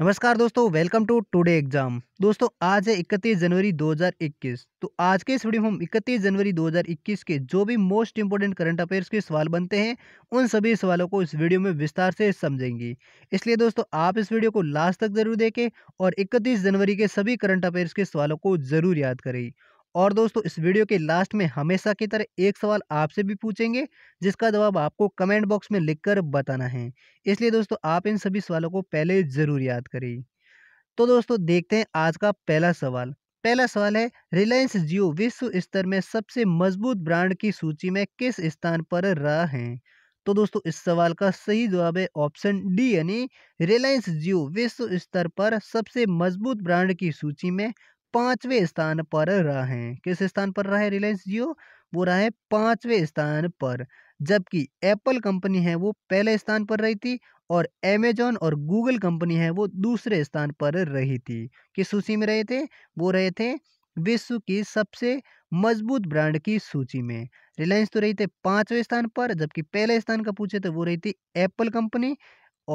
नमस्कार दोस्तों welcome to today exam दोस्तों आज है इकतीस जनवरी 2021 तो आज के इस वीडियो में हम इकतीस जनवरी 2021 के जो भी मोस्ट इंपोर्टेंट करंट अफेयर्स के सवाल बनते हैं उन सभी सवालों को इस वीडियो में विस्तार से समझेंगे इसलिए दोस्तों आप इस वीडियो को लास्ट तक जरूर देखें और इकतीस जनवरी के सभी करंट अफेयर्स के सवालों को जरूर याद करें और दोस्तों इस वीडियो के लास्ट में हमेशा की तरह एक सवाल आपसे भी पूछेंगे जिसका जवाब आपको कमेंट बॉक्स में लिखकर बताना है इसलिए दोस्तों आप इन सभी सवालों को पहले ज़रूर याद करें तो दोस्तों देखते हैं आज का पहला सवाल पहला सवाल है रिलायंस जियो विश्व स्तर में सबसे मजबूत ब्रांड की सूची में किस स्थान पर रहा है तो दोस्तों इस सवाल का सही जवाब है ऑप्शन डी यानी रिलायंस जियो विश्व स्तर पर सबसे मजबूत ब्रांड की सूची में पांचवें स्थान पर रहा है किस स्थान पर रहा है रिलायंस जियो वो रहा है पांचवें स्थान पर जबकि एप्पल कंपनी है वो पहले स्थान पर रही थी और एमेजॉन और गूगल कंपनी है वो दूसरे स्थान पर रही थी किस सूची में रहे थे वो रहे थे विश्व की सबसे मजबूत ब्रांड की सूची में रिलायंस तो रही थे पांचवें स्थान पर जबकि पहले स्थान का पूछे तो वो रही थी एप्पल कंपनी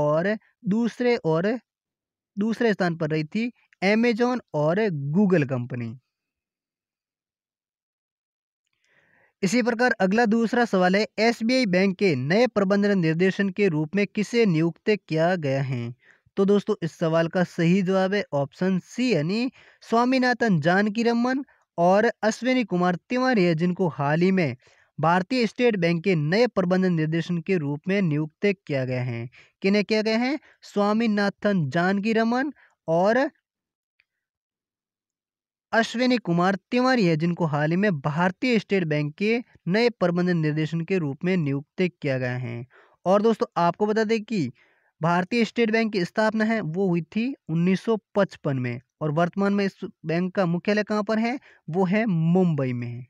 और दूसरे और दूसरे स्थान पर रही थी एमेजॉन और गूगल कंपनी इसी प्रकार अगला दूसरा सवाल है एसबीआई बैंक के नए प्रबंधन निर्देशन के रूप में किसे नियुक्त किया गया है तो दोस्तों इस सवाल का सही जवाब है ऑप्शन सी यानी स्वामीनाथन जानकी रमन और अश्विनी कुमार तिवारी है जिनको हाल ही में भारतीय स्टेट बैंक के नए प्रबंधन निर्देशन के रूप में नियुक्त किया गया है किन्हें किया गया है स्वामीनाथन जानकी रमन और अश्विनी कुमार तिवारी है जिनको हाल ही में भारतीय स्टेट बैंक के नए प्रबंध निर्देशन के रूप में नियुक्त किया गया है और दोस्तों आपको बता दें कि भारतीय स्टेट बैंक की स्थापना है वो हुई थी 1955 में और वर्तमान में इस बैंक का मुख्यालय कहाँ पर है वो है मुंबई में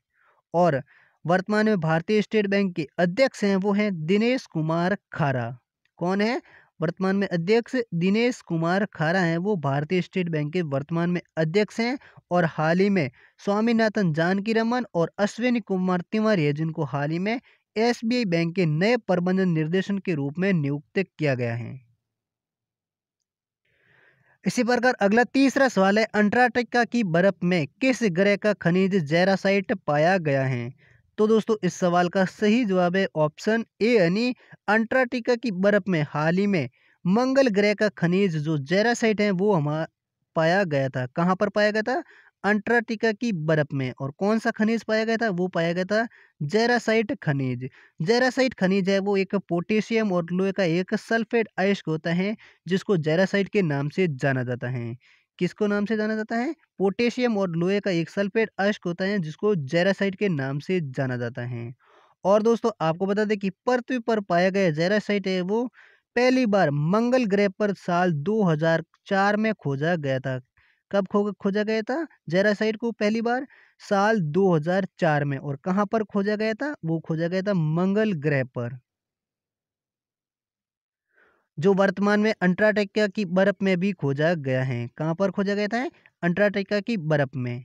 और वर्तमान में भारतीय स्टेट बैंक के अध्यक्ष हैं वो हैं दिनेश कुमार खारा कौन है वर्तमान में अध्यक्ष दिनेश कुमार खारा हैं वो भारतीय स्टेट बैंक के वर्तमान में अध्यक्ष हैं और हाल ही में स्वामीनाथन जानकी रमन और अश्विनी कुमार तिवारी है जिनको हाल ही में एस बैंक के नए प्रबंधन निर्देशन के रूप में नियुक्त किया गया है इसी प्रकार अगला तीसरा सवाल है अंटार्कटिका की बर्फ में किस ग्रह का खनिज जेरासाइट पाया गया है तो दोस्तों इस सवाल का सही जवाब है ऑप्शन ए यानी अंटार्कटिका की बर्फ में हाल ही में मंगल ग्रह का खनिज जो जेरासाइट है वो हमारा पाया गया था कहाँ पर पाया गया था अंटार्कटिका की बर्फ में और कौन सा खनिज पाया गया था वो पाया गया था जेरासाइट खनिज जेरासाइट खनिज है वो एक पोटेशियम और लोहे का एक सल्फेट अयस्क होता है जिसको जेरासाइट के नाम से जाना जाता है किसको नाम से जाना जाता है पोटेशियम और लोहे का एक सल्फेट अश्क होता है जिसको जेरासाइट के नाम से जाना जाता है और दोस्तों आपको बता दें कि पृथ्वी पर पाया गया जेरासाइट है वो पहली बार मंगल ग्रह पर साल 2004 में खोजा गया था कब खो खोजा गया था जेरासाइट को पहली बार साल 2004 में और कहां पर खोजा गया था वो खोजा गया था मंगल ग्रह पर जो वर्तमान में अंटार्कटिका की बर्फ में भी खोजा गया है कहां पर खोजा गया था अंटार्कटिका की बर्फ में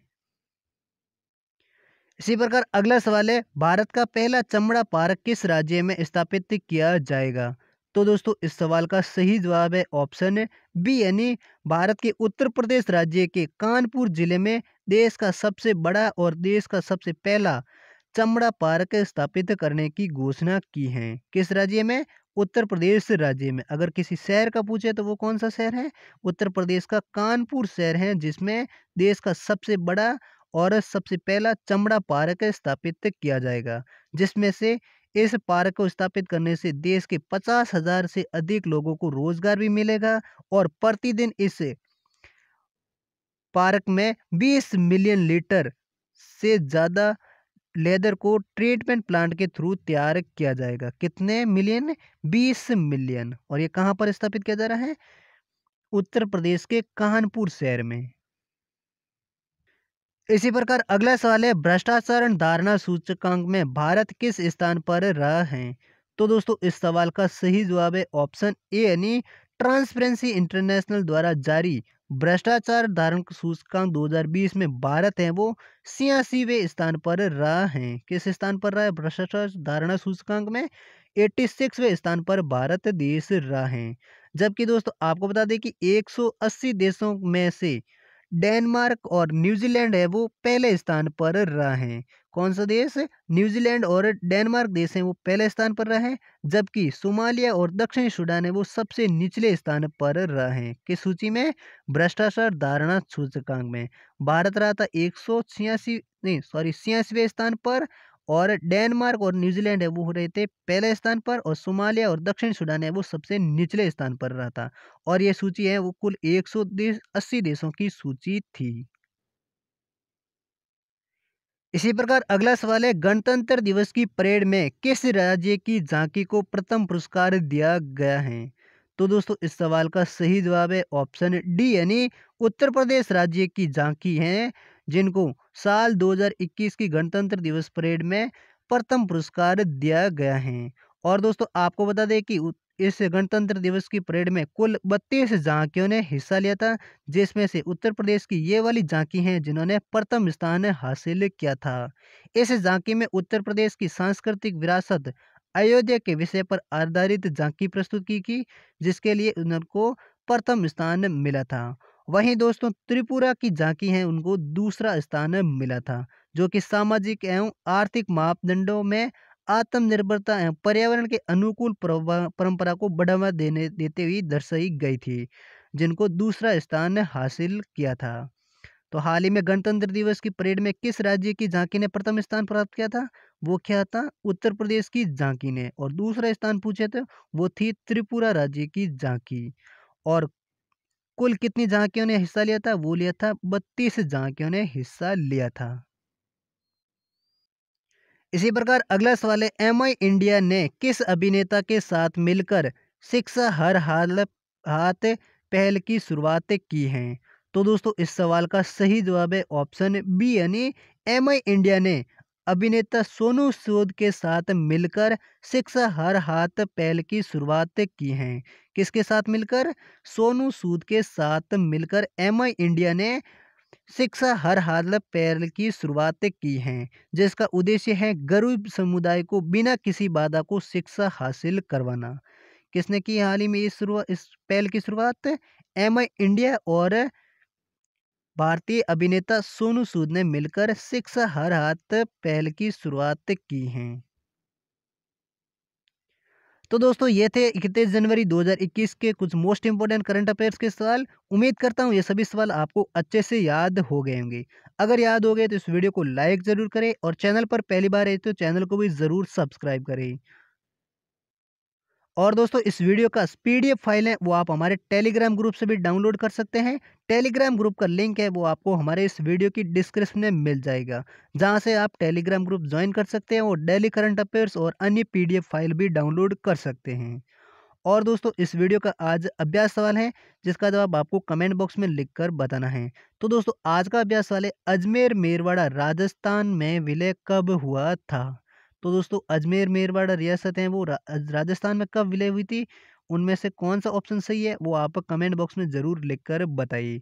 इसी प्रकार अगला सवाल है भारत का पहला चमड़ा पार्क किस राज्य में स्थापित किया जाएगा तो दोस्तों इस सवाल का सही जवाब है ऑप्शन बी यानी भारत के उत्तर प्रदेश राज्य के कानपुर जिले में देश का सबसे बड़ा और देश का सबसे पहला चमड़ा पार्क स्थापित करने की घोषणा की है किस राज्य में उत्तर प्रदेश राज्य में अगर किसी शहर का पूछे तो वो कौन सा शहर है उत्तर प्रदेश का कानपुर शहर है जिसमें देश का सबसे बड़ा और सबसे पहला चमड़ा पार्क स्थापित किया जाएगा जिसमें से इस पार्क को स्थापित करने से देश के पचास हजार से अधिक लोगों को रोजगार भी मिलेगा और प्रतिदिन इस पार्क में 20 मिलियन लीटर से ज़्यादा लेदर को ट्रीटमेंट प्लांट के थ्रू तैयार किया जाएगा कितने मिलियन बीस मिलियन और ये कहाँ पर स्थापित किया जा रहा है उत्तर प्रदेश के कानपुर शहर में इसी प्रकार अगला सवाल है भ्रष्टाचार धारणा सूचकांक में भारत किस स्थान पर रहा है तो दोस्तों इस सवाल का सही जवाब है ऑप्शन ए यानी ट्रांसपेरेंसी इंटरनेशनल द्वारा जारी भ्रष्टाचार धारण सूचकांक 2020 में भारत है वो सियासीवे स्थान पर रहा है किस स्थान पर रहा है भ्रष्टाचार धारणा सूचकांक में एट्टी सिक्सवें स्थान पर भारत देश रहा है जबकि दोस्तों आपको बता दें कि 180 देशों में से डेनमार्क और न्यूजीलैंड है वो पहले स्थान पर रहे हैं कौन सा देश न्यूजीलैंड और डेनमार्क देश हैं वो पहले स्थान पर रहे हैं जबकि सोमालिया और दक्षिण सूडान है वो सबसे निचले स्थान पर रहे हैं किस सूची में भ्रष्टाचार धारणा सूचकांक में भारत रहा था एक सौ छियासी नहीं सॉरी छियासीवें स्थान पर और डेनमार्क और न्यूजीलैंड है वो रहे थे पहले स्थान पर और सोमालिया और दक्षिण सूडान है वो सबसे निचले स्थान पर रहा था और ये सूची है वो कुल एक सौ देश अस्सी देशों की सूची थी इसी प्रकार अगला सवाल है गणतंत्र दिवस की परेड में किस राज्य की झांकी को प्रथम पुरस्कार दिया गया है तो दोस्तों इस सवाल का सही जवाब है ऑप्शन डी यानी उत्तर प्रदेश राज्य की झांकी है जिनको साल 2021 की गणतंत्र दिवस परेड में प्रथम पुरस्कार दिया गया है और दोस्तों आपको बता दें कि इस गणतंत्र दिवस की परेड में कुल बत्तीस झांकियों ने हिस्सा लिया था जिसमें से उत्तर प्रदेश की ये वाली झांकी हैं जिन्होंने प्रथम स्थान हासिल किया था इस झांकी में उत्तर प्रदेश की सांस्कृतिक विरासत अयोध्या के विषय पर आधारित झांकी प्रस्तुत की गई जिसके लिए उनको प्रथम स्थान मिला था वहीं दोस्तों त्रिपुरा की झांकी है उनको दूसरा स्थान मिला था जो कि सामाजिक एवं आर्थिक मापदंडों में आत्मनिर्भरता एवं पर्यावरण के अनुकूल परंपरा को बढ़ावा देने देते हुए दर्शाई गई थी जिनको दूसरा स्थान हासिल किया था तो हाल ही में गणतंत्र दिवस की परेड में किस राज्य की झांकी ने प्रथम स्थान प्राप्त किया था वो क्या था उत्तर प्रदेश की झांकी ने और दूसरा स्थान पूछे थे तो वो थी त्रिपुरा राज्य की झांकी और कुल कितनी झांकियों ने हिस्सा लिया था वो लिया था बत्तीस झांकियों ने हिस्सा लिया था इसी प्रकार अगला सवाल है एम आई इंडिया ने किस अभिनेता के साथ मिलकर शिक्षा हर हाल हाथ पहल की शुरुआत की है तो दोस्तों इस सवाल का सही जवाब है ऑप्शन बी यानी एम आई इंडिया ने अभिनेता सोनू सूद के साथ मिलकर शिक्षा हर हाथ पहल की शुरुआत की है किसके साथ मिलकर सोनू सूद के साथ मिलकर एम इंडिया ने शिक्षा हर हाल पहल की शुरुआत की हैं जिसका उद्देश्य है गरीब समुदाय को बिना किसी बाधा को शिक्षा हासिल करवाना किसने की हाल ही में इस शुरुआत इस पहल की शुरुआत एम आई इंडिया और भारतीय अभिनेता सोनू सूद ने मिलकर शिक्षा हर हाथ पहल की शुरुआत की हैं तो दोस्तों ये थे इकतीस जनवरी 2021 के कुछ मोस्ट इंपोर्टेंट करंट अफेयर्स के सवाल उम्मीद करता हूँ ये सभी सवाल आपको अच्छे से याद हो गए होंगे अगर याद हो गए तो इस वीडियो को लाइक ज़रूर करें और चैनल पर पहली बार आए तो चैनल को भी ज़रूर सब्सक्राइब करें और दोस्तों इस वीडियो का पीडीएफ फाइल है वो आप हमारे टेलीग्राम ग्रुप से भी डाउनलोड कर सकते हैं टेलीग्राम ग्रुप का लिंक है वो आपको हमारे इस वीडियो की डिस्क्रिप्शन में मिल जाएगा जहां से आप टेलीग्राम ग्रुप ज्वाइन कर सकते हैं और डेली करंट अफेयर्स और अन्य पीडीएफ फाइल भी डाउनलोड कर सकते हैं और दोस्तों इस वीडियो का आज अभ्यास सवाल है जिसका जवाब आपको कमेंट बॉक्स में लिख बताना है तो दोस्तों आज का अभ्यास सवाल है अजमेर मेरवाड़ा राजस्थान में विलय कब हुआ था तो दोस्तों अजमेर मेरवाड़ा रियासत हैं वो रा, राजस्थान में कब विलय हुई थी उनमें से कौन सा ऑप्शन सही है वो आप कमेंट बॉक्स में ज़रूर लिख कर बताइए